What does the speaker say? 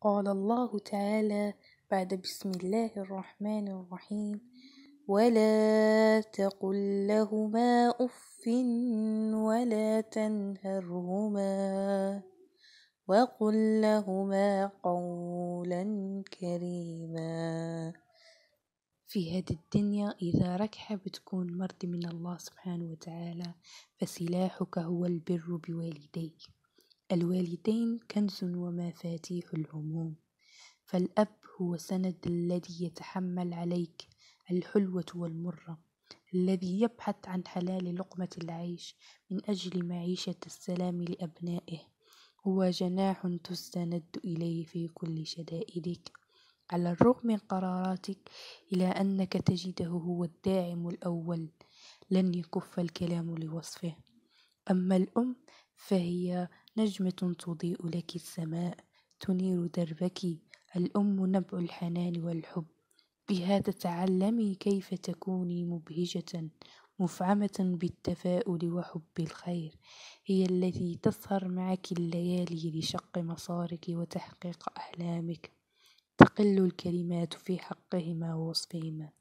قال الله تعالى بعد بسم الله الرحمن الرحيم ولا تقل لهما اف ولا تنهرهما وقل لهما قولا كريما في هذه الدنيا إذا ركح بتكون مرض من الله سبحانه وتعالى فسلاحك هو البر بوالديك الوالدين كنز ومفاتيح الهموم فالأب هو سند الذي يتحمل عليك الحلوة والمرة الذي يبحث عن حلال لقمة العيش من أجل معيشة السلام لأبنائه هو جناح تستند إليه في كل شدائدك على الرغم من قراراتك إلى أنك تجده هو الداعم الأول لن يكف الكلام لوصفه أما الأم فهي نجمة تضيء لك السماء تنير دربك الأم نبع الحنان والحب بها تتعلمي كيف تكوني مبهجة مفعمة بالتفاؤل وحب الخير هي التي تسهر معك الليالي لشق مصارك وتحقيق أحلامك تقل الكلمات في حقهما ووصفهما